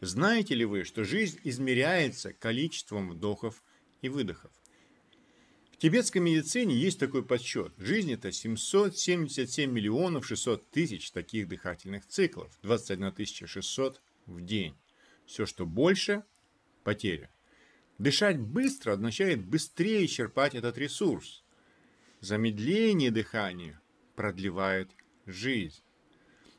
Знаете ли вы, что жизнь измеряется количеством вдохов и выдохов? В тибетской медицине есть такой подсчет. Жизнь – это 777 миллионов 600 тысяч таких дыхательных циклов, 21 600 в день. Все, что больше – потеря. Дышать быстро означает быстрее черпать этот ресурс. Замедление дыхания продлевает жизнь.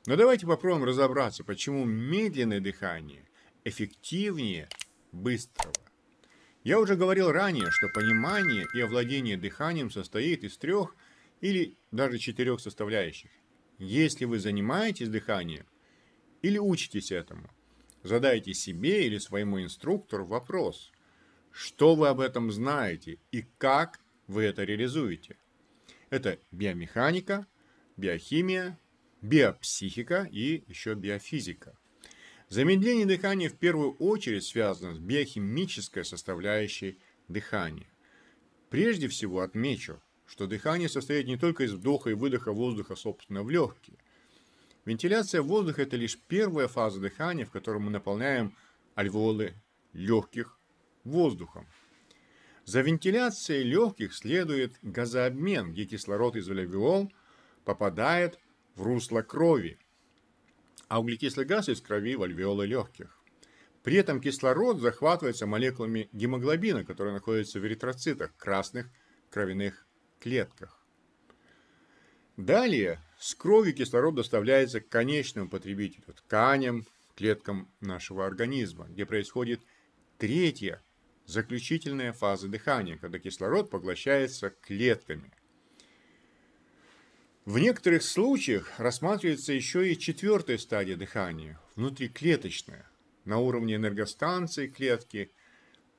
Но давайте попробуем разобраться, почему медленное дыхание эффективнее быстрого. Я уже говорил ранее, что понимание и овладение дыханием состоит из трех или даже четырех составляющих. Если вы занимаетесь дыханием или учитесь этому, задайте себе или своему инструктору вопрос, что вы об этом знаете и как вы это реализуете. Это биомеханика, биохимия, биопсихика и еще биофизика. Замедление дыхания в первую очередь связано с биохимической составляющей дыхания. Прежде всего отмечу, что дыхание состоит не только из вдоха и выдоха воздуха, собственно, в легкие. Вентиляция воздуха – это лишь первая фаза дыхания, в которой мы наполняем альвеолы легких воздухом. За вентиляцией легких следует газообмен, где кислород из альвеол попадает в русло крови, а углекислый газ из крови в альвеолы легких. При этом кислород захватывается молекулами гемоглобина, которые находятся в эритроцитах, красных кровяных клетках. Далее с крови кислород доставляется к конечному потребителю, тканям, клеткам нашего организма, где происходит третья, заключительная фаза дыхания, когда кислород поглощается клетками – в некоторых случаях рассматривается еще и четвертая стадия дыхания, внутриклеточная, на уровне энергостанции клетки,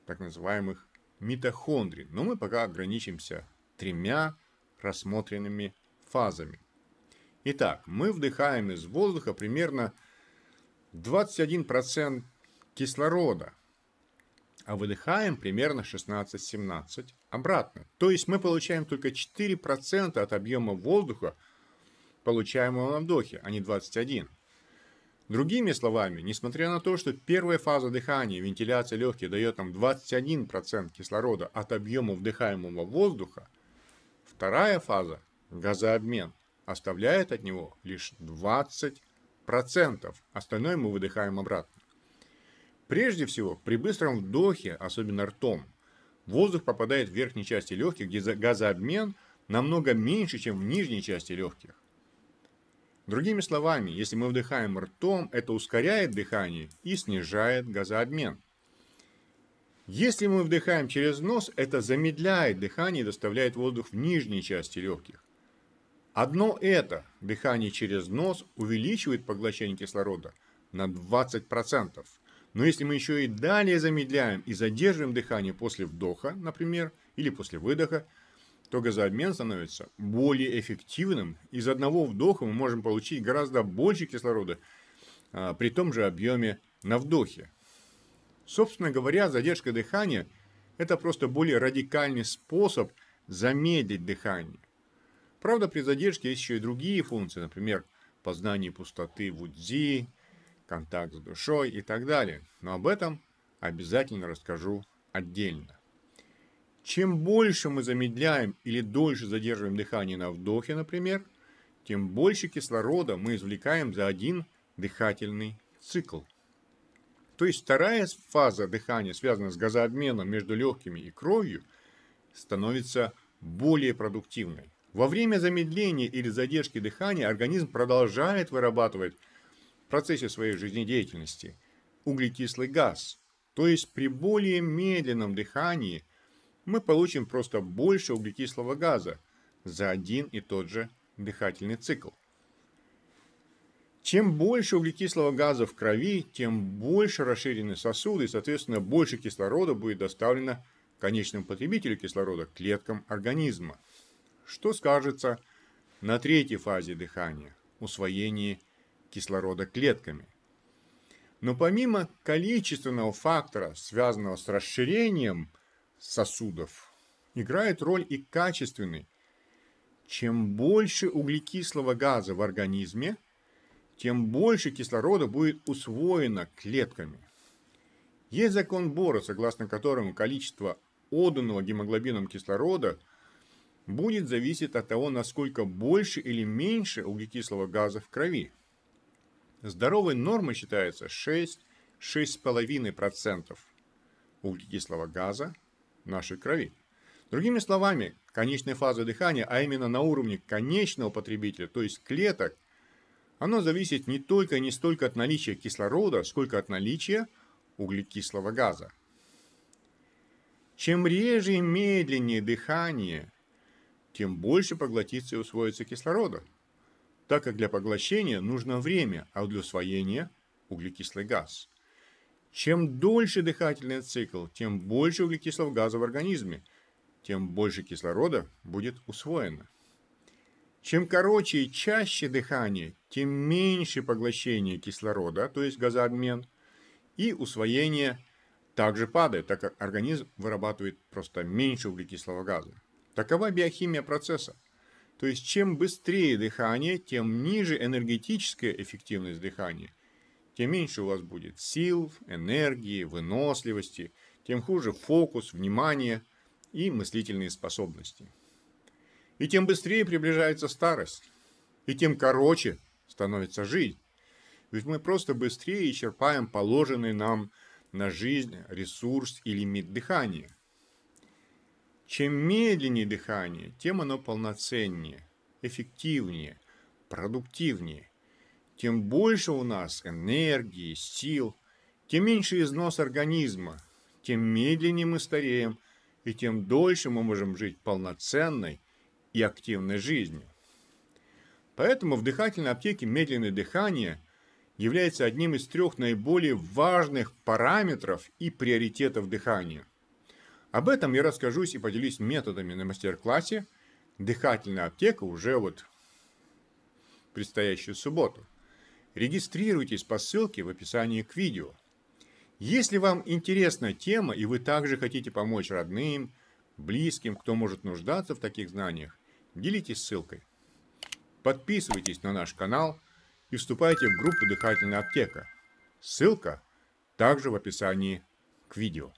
так называемых митохондрий, но мы пока ограничимся тремя рассмотренными фазами. Итак, мы вдыхаем из воздуха примерно 21% кислорода, а выдыхаем примерно 16-17 обратно. То есть мы получаем только 4% от объема воздуха, получаемого на вдохе, а не 21. Другими словами, несмотря на то, что первая фаза дыхания, вентиляция легких дает нам 21% кислорода от объема вдыхаемого воздуха, вторая фаза, газообмен, оставляет от него лишь 20%, остальное мы выдыхаем обратно. Прежде всего, при быстром вдохе, особенно ртом, воздух попадает в верхней части легких, где газообмен намного меньше, чем в нижней части легких. Другими словами, если мы вдыхаем ртом, это ускоряет дыхание и снижает газообмен. Если мы вдыхаем через нос, это замедляет дыхание и доставляет воздух в нижней части легких. Одно это, дыхание через нос, увеличивает поглощение кислорода на 20%. Но если мы еще и далее замедляем и задерживаем дыхание после вдоха, например, или после выдоха, то газообмен становится более эффективным. Из одного вдоха мы можем получить гораздо больше кислорода а, при том же объеме на вдохе. Собственно говоря, задержка дыхания – это просто более радикальный способ замедлить дыхание. Правда, при задержке есть еще и другие функции, например, познание пустоты вудзи, контакт с душой и так далее. Но об этом обязательно расскажу отдельно. Чем больше мы замедляем или дольше задерживаем дыхание на вдохе, например, тем больше кислорода мы извлекаем за один дыхательный цикл. То есть вторая фаза дыхания, связанная с газообменом между легкими и кровью, становится более продуктивной. Во время замедления или задержки дыхания организм продолжает вырабатывать в процессе своей жизнедеятельности углекислый газ. То есть при более медленном дыхании – мы получим просто больше углекислого газа за один и тот же дыхательный цикл. Чем больше углекислого газа в крови, тем больше расширены сосуды и, соответственно, больше кислорода будет доставлено конечному потребителю кислорода, клеткам организма, что скажется на третьей фазе дыхания – усвоении кислорода клетками. Но помимо количественного фактора, связанного с расширением – сосудов. Играет роль и качественный. Чем больше углекислого газа в организме, тем больше кислорода будет усвоено клетками. Есть закон Бора, согласно которому количество отданного гемоглобином кислорода будет зависеть от того, насколько больше или меньше углекислого газа в крови. Здоровой нормой считается 6-6,5% углекислого газа нашей крови. Другими словами, конечная фаза дыхания, а именно на уровне конечного потребителя, то есть клеток, оно зависит не только и не столько от наличия кислорода, сколько от наличия углекислого газа. Чем реже и медленнее дыхание, тем больше поглотится и усвоится кислорода, так как для поглощения нужно время, а для усвоения – углекислый газ – чем дольше дыхательный цикл, тем больше углекислого газа в организме, тем больше кислорода будет усвоено. Чем короче и чаще дыхание, тем меньше поглощение кислорода, то есть газообмен, и усвоение также падает, так как организм вырабатывает просто меньше углекислого газа. Такова биохимия процесса. То есть чем быстрее дыхание, тем ниже энергетическая эффективность дыхания тем меньше у вас будет сил, энергии, выносливости, тем хуже фокус, внимание и мыслительные способности. И тем быстрее приближается старость, и тем короче становится жизнь. Ведь мы просто быстрее исчерпаем положенный нам на жизнь ресурс и лимит дыхания. Чем медленнее дыхание, тем оно полноценнее, эффективнее, продуктивнее – тем больше у нас энергии, сил, тем меньше износ организма, тем медленнее мы стареем, и тем дольше мы можем жить полноценной и активной жизнью. Поэтому в дыхательной аптеке медленное дыхание является одним из трех наиболее важных параметров и приоритетов дыхания. Об этом я расскажусь и поделюсь методами на мастер-классе «Дыхательная аптека» уже вот предстоящую субботу регистрируйтесь по ссылке в описании к видео. Если вам интересна тема и вы также хотите помочь родным, близким, кто может нуждаться в таких знаниях, делитесь ссылкой. Подписывайтесь на наш канал и вступайте в группу «Дыхательная аптека». Ссылка также в описании к видео.